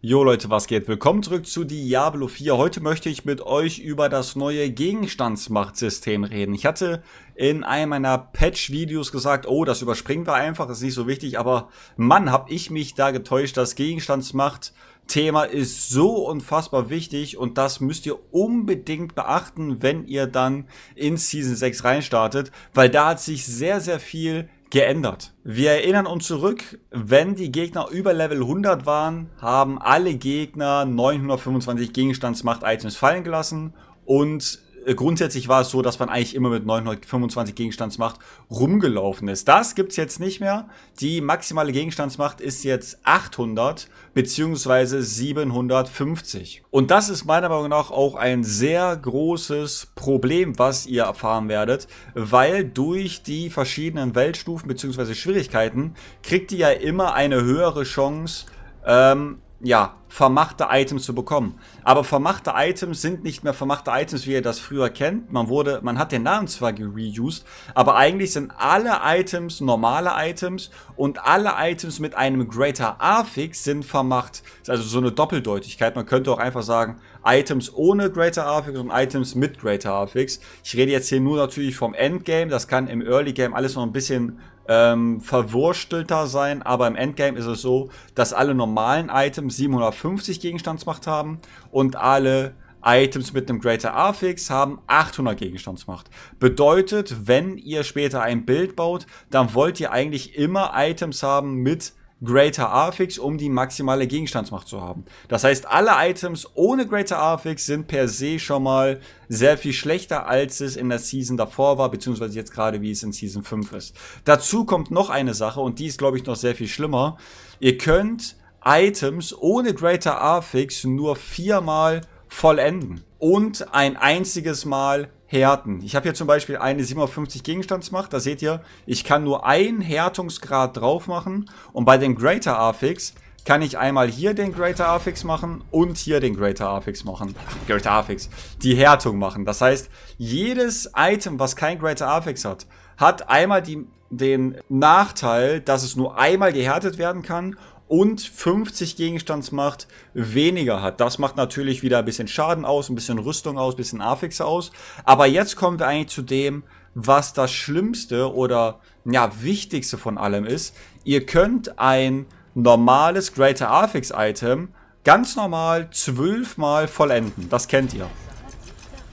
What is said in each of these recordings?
Jo Leute, was geht? Willkommen zurück zu Diablo 4. Heute möchte ich mit euch über das neue Gegenstandsmachtsystem reden. Ich hatte in einem meiner Patch-Videos gesagt, oh, das überspringen wir einfach, ist nicht so wichtig, aber Mann, hab ich mich da getäuscht. Das Gegenstandsmacht Thema ist so unfassbar wichtig und das müsst ihr unbedingt beachten, wenn ihr dann in Season 6 reinstartet, weil da hat sich sehr, sehr viel geändert. Wir erinnern uns zurück, wenn die Gegner über Level 100 waren, haben alle Gegner 925 Gegenstandsmacht-Items fallen gelassen und äh, grundsätzlich war es so, dass man eigentlich immer mit 925 Gegenstandsmacht rumgelaufen ist. Das gibt es jetzt nicht mehr. Die maximale Gegenstandsmacht ist jetzt 800 bzw. 750. Und das ist meiner Meinung nach auch ein sehr großes Problem, was ihr erfahren werdet, weil durch die verschiedenen Weltstufen bzw. Schwierigkeiten kriegt ihr ja immer eine höhere Chance, ähm, ja, vermachte Items zu bekommen. Aber vermachte Items sind nicht mehr vermachte Items, wie ihr das früher kennt. Man wurde, man hat den Namen zwar gereused, aber eigentlich sind alle Items normale Items und alle Items mit einem Greater A-Fix sind vermacht. ist also so eine Doppeldeutigkeit. Man könnte auch einfach sagen, Items ohne Greater A-Fix und Items mit Greater A-Fix. Ich rede jetzt hier nur natürlich vom Endgame. Das kann im Early Game alles noch ein bisschen ähm, verwurstelter sein, aber im Endgame ist es so, dass alle normalen Items 750 Gegenstandsmacht haben und alle Items mit einem Greater Affix haben 800 Gegenstandsmacht. Bedeutet, wenn ihr später ein Bild baut, dann wollt ihr eigentlich immer Items haben mit Greater Affix, um die maximale Gegenstandsmacht zu haben. Das heißt, alle Items ohne Greater Affix sind per se schon mal sehr viel schlechter, als es in der Season davor war, beziehungsweise jetzt gerade, wie es in Season 5 ist. Dazu kommt noch eine Sache, und die ist, glaube ich, noch sehr viel schlimmer. Ihr könnt Items ohne Greater Affix nur viermal vollenden und ein einziges Mal härten. Ich habe hier zum Beispiel eine 750 Gegenstandsmacht. Da seht ihr, ich kann nur einen Härtungsgrad drauf machen. Und bei den Greater Affix kann ich einmal hier den Greater Affix machen und hier den Greater Affix machen. Greater Affix. Die Härtung machen. Das heißt, jedes Item, was kein Greater Affix hat, hat einmal die, den Nachteil, dass es nur einmal gehärtet werden kann und 50 Gegenstandsmacht weniger hat. Das macht natürlich wieder ein bisschen Schaden aus, ein bisschen Rüstung aus, ein bisschen Affixe aus. Aber jetzt kommen wir eigentlich zu dem, was das Schlimmste oder ja, Wichtigste von allem ist. Ihr könnt ein normales Greater Affix Item ganz normal zwölfmal vollenden. Das kennt ihr.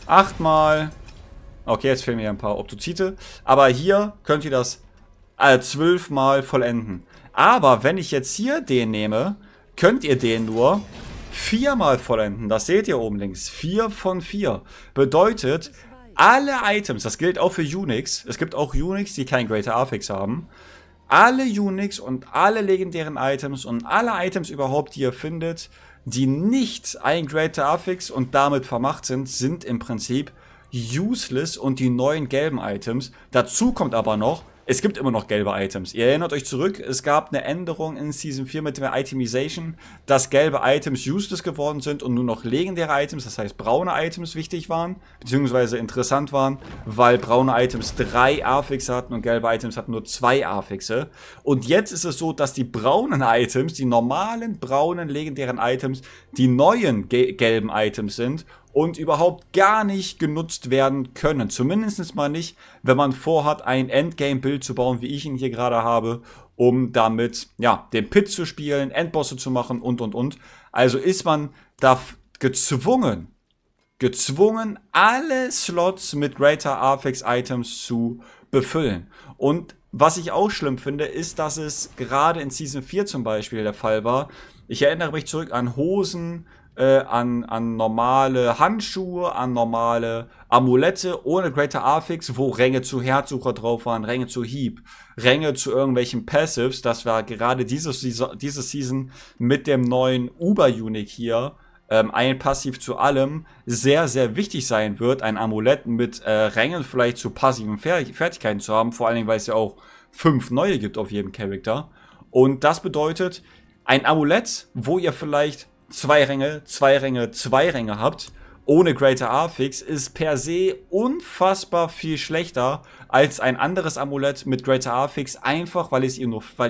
Achtmal. Okay, jetzt fehlen mir ein paar Optozite. Aber hier könnt ihr das äh, zwölfmal vollenden. Aber wenn ich jetzt hier den nehme, könnt ihr den nur viermal vollenden. Das seht ihr oben links. Vier von vier. Bedeutet, alle Items, das gilt auch für Unix, es gibt auch Unix, die kein Greater Affix haben, alle Unix und alle legendären Items und alle Items überhaupt, die ihr findet, die nicht ein Greater Affix und damit vermacht sind, sind im Prinzip useless und die neuen gelben Items. Dazu kommt aber noch, es gibt immer noch gelbe Items. Ihr erinnert euch zurück, es gab eine Änderung in Season 4 mit der Itemization, dass gelbe Items useless geworden sind und nur noch legendäre Items, das heißt braune Items, wichtig waren, beziehungsweise interessant waren, weil braune Items drei A-Fixe hatten und gelbe Items hatten nur zwei A-Fixe. Und jetzt ist es so, dass die braunen Items, die normalen braunen legendären Items, die neuen gelben Items sind und überhaupt gar nicht genutzt werden können. Zumindest mal nicht, wenn man vorhat, ein Endgame-Bild zu bauen, wie ich ihn hier gerade habe, um damit ja, den Pit zu spielen, Endbosse zu machen und, und, und. Also ist man da gezwungen, gezwungen, alle Slots mit Greater Apex Items zu befüllen. Und was ich auch schlimm finde, ist, dass es gerade in Season 4 zum Beispiel der Fall war. Ich erinnere mich zurück an Hosen, äh, an, an normale Handschuhe, an normale Amulette ohne Greater Affix, wo Ränge zu Herzsucher drauf waren, Ränge zu Hieb, Ränge zu irgendwelchen Passives. Das war gerade dieses, diese Season mit dem neuen Uber-Unique hier ähm, ein Passiv zu allem sehr, sehr wichtig sein wird, ein Amulett mit äh, Rängen vielleicht zu passiven Fertigkeiten zu haben, vor allen Dingen, weil es ja auch fünf neue gibt auf jedem Charakter. Und das bedeutet, ein Amulett, wo ihr vielleicht zwei Ränge, zwei Ränge, zwei Ränge habt, ohne Greater Arfix, ist per se unfassbar viel schlechter als ein anderes Amulett mit Greater Arfix, einfach weil, ihr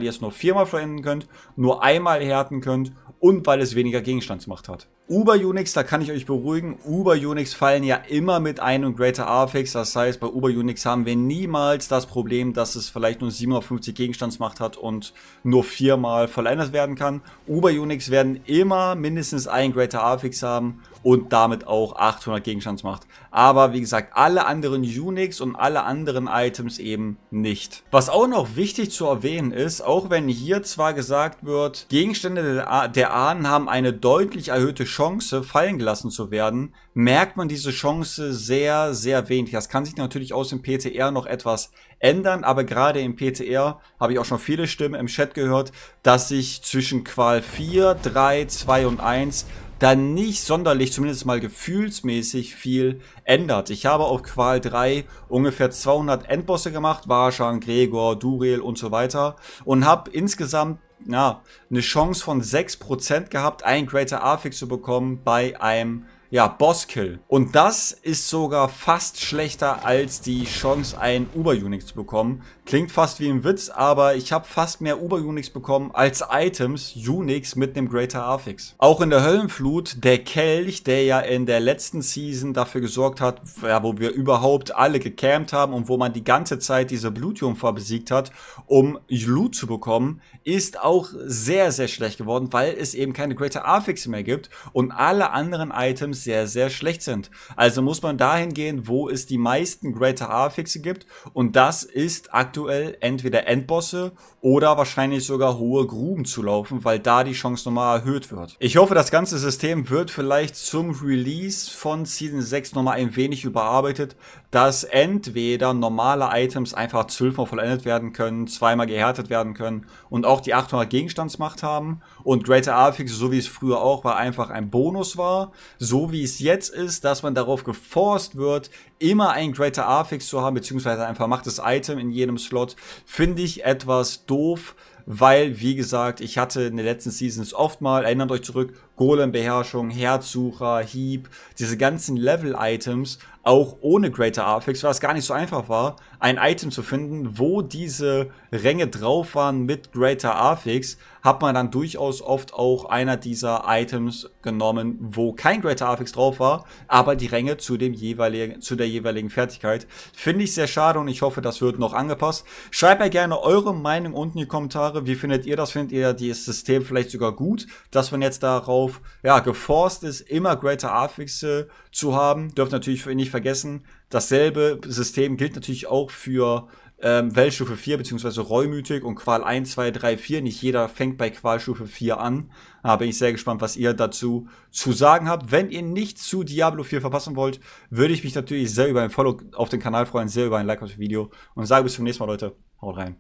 ihr es nur viermal verwenden könnt, nur einmal härten könnt und weil es weniger Gegenstandsmacht hat. Uber Unix, da kann ich euch beruhigen, Uber Unix fallen ja immer mit ein und Greater Affix, das heißt bei Uber Unix haben wir niemals das Problem, dass es vielleicht nur 750 Gegenstandsmacht hat und nur viermal vollendet werden kann. Uber Unix werden immer mindestens ein Greater Affix haben und damit auch 800 Gegenstandsmacht. Aber wie gesagt, alle anderen Unix und alle anderen Items eben nicht. Was auch noch wichtig zu erwähnen ist, auch wenn hier zwar gesagt wird, Gegenstände der Ahnen haben eine deutlich erhöhte Chance, fallen gelassen zu werden, merkt man diese Chance sehr, sehr wenig. Das kann sich natürlich aus dem PTR noch etwas ändern, aber gerade im PTR habe ich auch schon viele Stimmen im Chat gehört, dass sich zwischen Qual 4, 3, 2 und 1 dann nicht sonderlich, zumindest mal gefühlsmäßig, viel ändert. Ich habe auf Qual 3 ungefähr 200 Endbosse gemacht, Warschan, Gregor, Durel und so weiter und habe insgesamt ja, eine Chance von 6% gehabt, einen Greater Afix zu bekommen bei einem ja, Bosskill. Und das ist sogar fast schlechter als die Chance, ein Uber-Unix zu bekommen. Klingt fast wie ein Witz, aber ich habe fast mehr Uber-Unix bekommen als Items Unix mit einem Greater Affix. Auch in der Höllenflut, der Kelch, der ja in der letzten Season dafür gesorgt hat, ja, wo wir überhaupt alle gecampt haben und wo man die ganze Zeit diese Blutjungfer besiegt hat, um Loot zu bekommen, ist auch sehr, sehr schlecht geworden, weil es eben keine Greater Affix mehr gibt und alle anderen Items sehr, sehr schlecht sind. Also muss man dahin gehen, wo es die meisten Greater A-Fixe gibt und das ist aktuell entweder Endbosse oder wahrscheinlich sogar hohe Gruben zu laufen, weil da die Chance nochmal erhöht wird. Ich hoffe, das ganze System wird vielleicht zum Release von Season 6 nochmal ein wenig überarbeitet, dass entweder normale Items einfach zwölfmal vollendet werden können, zweimal gehärtet werden können und auch die 800 Gegenstandsmacht haben. Und Greater Arfix, so wie es früher auch war, einfach ein Bonus war. So wie es jetzt ist, dass man darauf geforst wird, immer ein Greater Arfix zu haben, beziehungsweise ein vermachtes Item in jedem Slot, finde ich etwas doof weil, wie gesagt, ich hatte in den letzten Seasons oft mal, erinnert euch zurück, Golem-Beherrschung, Herzsucher, Hieb, diese ganzen Level-Items auch ohne Greater Arfix, weil es gar nicht so einfach war, ein Item zu finden, wo diese Ränge drauf waren mit Greater Arfix, hat man dann durchaus oft auch einer dieser Items genommen, wo kein Greater Arfix drauf war, aber die Ränge zu, dem jeweiligen, zu der jeweiligen Fertigkeit. Finde ich sehr schade und ich hoffe, das wird noch angepasst. Schreibt mir gerne eure Meinung unten in die Kommentare. Wie findet ihr das? Findet ihr dieses System vielleicht sogar gut, dass man jetzt darauf ja, geforst ist, immer Greater Arfixe zu haben? Dürft natürlich nicht vergessen, dasselbe System gilt natürlich auch für ähm, Weltstufe 4 bzw. Reumütig und Qual 1, 2, 3, 4. Nicht jeder fängt bei Qualstufe 4 an. Da bin ich sehr gespannt, was ihr dazu zu sagen habt. Wenn ihr nichts zu Diablo 4 verpassen wollt, würde ich mich natürlich sehr über ein Follow auf den Kanal freuen, sehr über ein Like auf das Video und sage bis zum nächsten Mal, Leute. Haut rein.